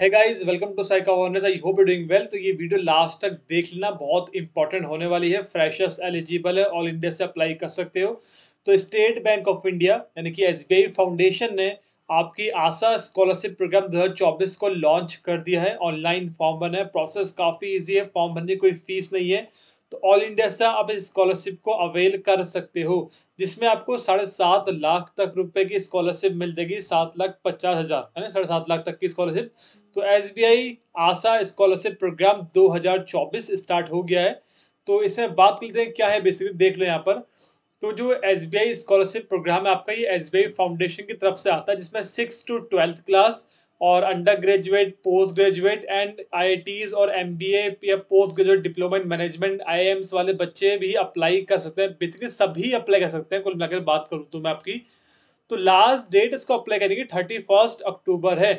है guys welcome to साइका honours I hope you doing well तो ये वीडियो लास्ट तक देख लेना बहुत इंपॉर्टेंट होने वाली है फ्रेशर्स एलिजिबल है ऑल इंडिया से अप्लाई कर सकते हो तो स्टेट बैंक ऑफ इंडिया यानी कि एस फाउंडेशन ने आपकी आशा स्कॉलरशिप प्रोग्राम दो को लॉन्च कर दिया है ऑनलाइन फॉर्म भरना है प्रोसेस काफ़ी ईजी है फॉर्म भरने की कोई फीस नहीं है तो ऑल इंडिया से आप इस स्कॉलरशिप को अवेल कर सकते हो जिसमें आपको साढ़े सात लाख तक रुपए की स्कॉलरशिप मिल जाएगी सात लाख पचास हज़ार है ना साढ़े सात लाख तक की स्कॉलरशिप तो S Asha scholarship program 2024 start हो गया है तो इसमें बात कर लेते हैं क्या है बेसिकली देख लो यहाँ पर तो जो एस स्कॉलरशिप प्रोग्राम है आपका ये एस फाउंडेशन की तरफ से आता है जिसमें सिक्स टू ट्वेल्थ क्लास और under graduate post graduate and I और एम या post graduate diploma in management I वाले बच्चे भी अप्लाई कर सकते हैं बेसिकली सभी अप्लाई कर सकते हैं कुल मिलाकर बात करूँ तो मैं आपकी तो लास्ट डेट इसको अप्लाई करने की थर्टी फर्स्ट अक्टूबर है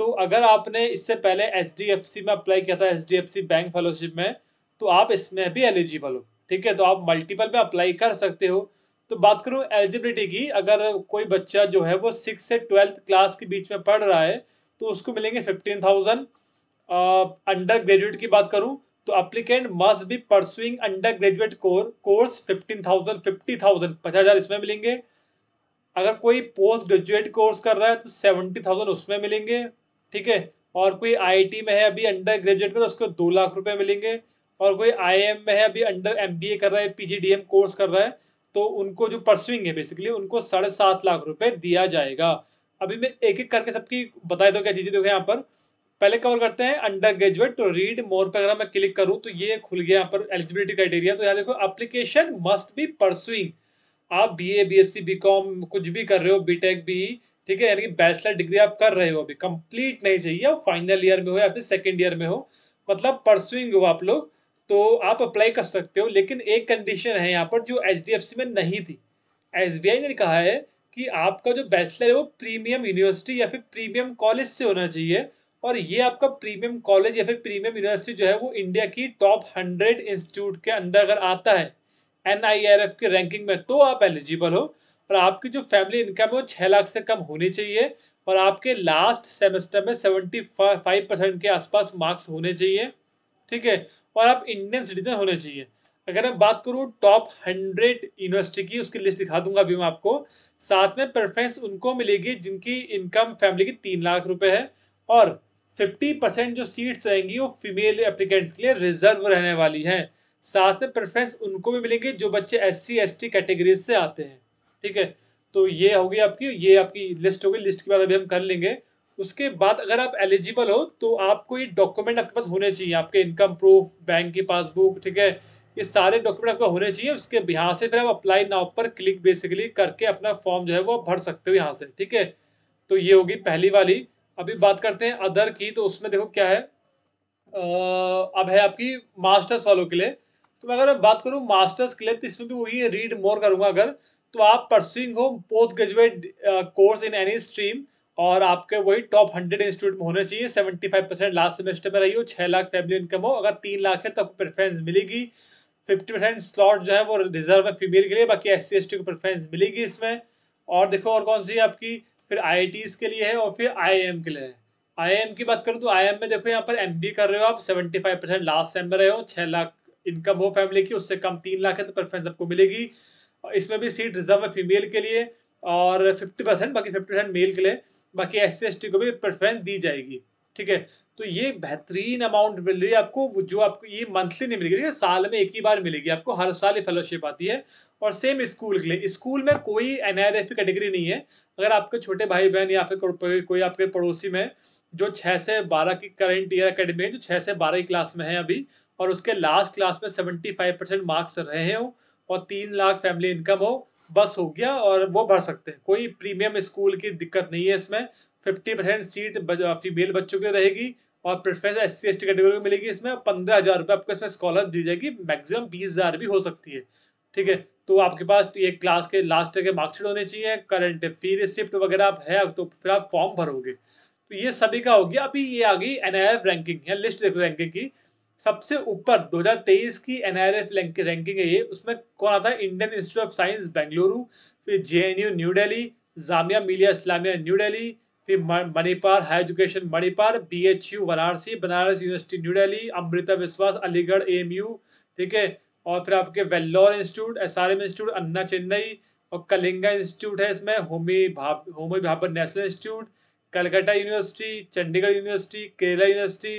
तो अगर आपने इससे पहले एच में अप्लाई किया था एच बैंक फेलोशिप में तो आप इसमें भी एलिजिबल हो ठीक है तो आप मल्टीपल में अप्लाई कर सकते हो तो बात करूँ एलिजिबिलिटी की अगर कोई बच्चा जो है वो सिक्स से ट्वेल्थ क्लास के बीच में पढ़ रहा है तो उसको मिलेंगे फिफ्टीन थाउजेंड अंडर ग्रेजुएट की बात करूँ तो applicant must be pursuing under graduate core course fifteen thousand fifty thousand पचास हज़ार इसमें मिलेंगे अगर कोई पोस्ट ग्रेजुएट कोर्स कर रहा है तो सेवेंटी थाउजेंड उसमें मिलेंगे ठीक है और कोई आईटी में है अभी अंडर ग्रेजुएट का तो उसको दो लाख रुपए मिलेंगे और कोई आईएम में है अभी अंडर एमबीए कर रहा है पीजीडीएम कोर्स कर रहा है तो उनको जो परसुइंग है बेसिकली उनको साढ़े सात लाख रुपए दिया जाएगा अभी मैं एक एक करके सबकी बताए दो तो क्या चीजें देखो यहाँ पर पहले कवर करते हैं अंडर ग्रेजुएट तो रीड मोर पर अगर मैं क्लिक करूँ तो ये खुल गया यहाँ पर एलिजिबिलिटी क्राइटेरिया तो यहाँ देखो अप्लीकेशन मस्ट बी परसुइंग आप B A B S C B com कुछ भी कर रहे हो बी टेक भी ठीक है यानी कि बैचलर डिग्री आप कर रहे हो अभी कंप्लीट नहीं चाहिए आप फाइनल ईयर में हो या फिर सेकेंड ईयर में हो मतलब परसुइंग हो आप लोग तो आप अप्लाई कर सकते हो लेकिन एक कंडीशन है यहाँ पर जो एच में नहीं थी एस ने कहा है कि आपका जो बैचलर है वो प्रीमियम यूनिवर्सिटी या फिर प्रीमियम कॉलेज से होना चाहिए और ये आपका प्रीमियम कॉलेज या फिर प्रीमियम यूनिवर्सिटी जो है वो इंडिया की टॉप हंड्रेड इंस्टीट्यूट के अंदर अगर आता है एन की रैंकिंग में तो आप एलिजिबल हो और आपकी जो फैमिली इनकम है वो छः लाख से कम होनी चाहिए और आपके लास्ट सेमेस्टर में सेवेंटी फाइव परसेंट के आसपास मार्क्स होने चाहिए ठीक है और आप इंडियन सिटीजन होने चाहिए अगर मैं बात करूँ टॉप हंड्रेड यूनिवर्सिटी की उसकी लिस्ट दिखा दूंगा अभी मैं आपको साथ में प्रेफरेंस उनको मिलेगी जिनकी इनकम फैमिली की तीन लाख रुपये है और फिफ्टी परसेंट जो सीट्स रहेंगी वो फीमेल एप्लीकेंट्स के लिए रिजर्व रहने वाली हैं साथ में प्रेफरेंस उनको भी मिलेंगे जो बच्चे S C S T categories से आते हैं ठीक है तो ये होगी आपकी ये आपकी लिस्ट होगी लिस्ट के बाद अभी हम कर लेंगे उसके बाद अगर आप एलिजिबल हो तो आपको ये डॉक्यूमेंट आपके पास होने चाहिए आपके इनकम प्रूफ बैंक की पासबुक ठीक है ये सारे डॉक्यूमेंट आपको होने चाहिए उसके यहाँ से फिर आप अप्लाई नाउ पर क्लिक बेसिकली करके अपना फॉर्म जो है वो भर सकते हो यहाँ से ठीक है तो ये होगी पहली वाली अभी बात करते हैं अदर की तो उसमें देखो क्या है अब है आपकी मास्टर्स वालों के लिए तो मैं अगर मैं बात करूँ मास्टर्स के लिए तो इसमें भी वही रीड मोर करूँगा अगर तो आप परसुइंग हो post graduate course in any stream और आपके वही टॉप हंड्रेड इंस्टीट्यूट में होने चाहिए seventy five percent last semester में रही हो छः लाख फैमिली इनकम हो अगर तीन लाख है तो आपको प्रेफरेंस मिलेगी फिफ्टी परसेंट स्लॉट जो है वो रिजर्व है फीमेल के लिए बाकी एस सी को प्रेफरेंस मिलेगी इसमें और देखो और कौन सी है आपकी फिर आई के लिए है और फिर आई के लिए है आई की बात करूँ तो आई में देखो यहाँ पर एम कर रहे हो आप seventy five percent last sem में रहे हो छः लाख इनकम हो फैमिली की उससे कम तीन लाख है तो प्रेफरेंस आपको मिलेगी इसमें भी सीट रिजर्व है फीमेल के लिए और फिफ्टी परसेंट बाकी फिफ्टी परसेंट मेल के लिए बाकी एस सी को भी प्रेफरेंस दी जाएगी ठीक है तो ये बेहतरीन अमाउंट मिल रही है आपको जो आपको ये मंथली नहीं मिलेगी ठीक है साल में एक ही बार मिलेगी आपको हर साल ये फेलोशिप आती है और सेम स्कूल के लिए स्कूल में कोई एन कैटेगरी नहीं है अगर आपके छोटे भाई बहन या फिर कोई आपके पड़ोसी में जो छः से बारह की करंट ईयर अकेडमी है जो छः से बारह की क्लास में है अभी और उसके लास्ट क्लास में सेवेंटी फाइव परसेंट मार्क्स रहे हों और तीन लाख फैमिली इनकम हो बस हो गया और वो भर सकते हैं कोई प्रीमियम स्कूल की दिक्कत नहीं है इसमें फिफ्टी परसेंट सीट फीमेल बच्चों की रहेगी और preference S C S T category में मिलेगी इसमें पंद्रह हज़ार रुपये आपको इसमें स्कॉलर दी जाएगी मैक्सिमम बीस हज़ार भी हो सकती है ठीक है तो आपके पास तो ये क्लास के लास्ट के मार्कशीट होने चाहिए करंट फी रिसिप्ट वगैरह आप है तो फिर आप फॉर्म भरोगे तो ये सभी का हो गया अभी ये आ गई एन रैंकिंग है लिस्ट देखो रैंकिंग की सबसे ऊपर 2023 की एनआईआरएफ रैंकिंग है ये उसमें कौन आता है Indian Institute of Science Bengaluru फिर जे न्यू दिल्ली जामिया मिलिया इस्लामिया न्यू दिल्ली फिर Manipal high education Manipal B H U Varanasi Banaras University New Delhi Amrita Vishwas Aligarh M U ठीक है और फिर आपके Vellore Institute S R M Institute Anna Chennai और कलिंगा इंस्टीट्यूट है इसमें होमी भाप होमी भापर National Institute Calcutta University Chandigarh University Kerala University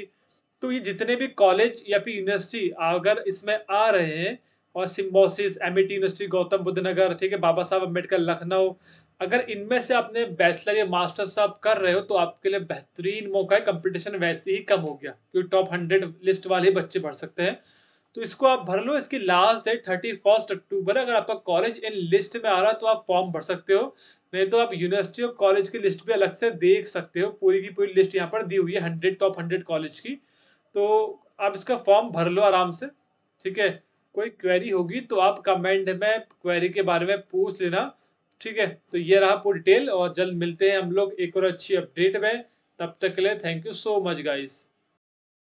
तो ये जितने भी कॉलेज या फिर यूनिवर्सिटी अगर इसमें आ रहे हैं और सिम्बोसिस एम यूनिवर्सिटी गौतम बुद्ध नगर ठीक है बाबा साहब अम्बेडकर लखनऊ अगर इनमें से आपने बैचलर या मास्टर साहब कर रहे हो तो आपके लिए बेहतरीन मौका है कंपटीशन वैसे ही कम हो गया क्योंकि टॉप हंड्रेड लिस्ट वाले बच्चे भर सकते हैं तो इसको आप भर लो इसकी last date thirty first October अगर आपका कॉलेज इन लिस्ट में आ रहा है तो आप फॉर्म भर सकते हो नहीं तो आप यूनिवर्सिटी और कॉलेज की लिस्ट भी अलग से देख सकते हो पूरी की पूरी लिस्ट यहाँ पर दी हुई है हंड्रेड टॉप हंड्रेड कॉलेज की तो आप इसका फॉर्म भर लो आराम से ठीक है कोई क्वेरी होगी तो आप कमेंट में क्वेरी के बारे में पूछ लेना ठीक है तो ये रहा पूरी डिटेल और जल्द मिलते हैं हम लोग एक और अच्छी अपडेट में तब तक के लिए thank you so much guys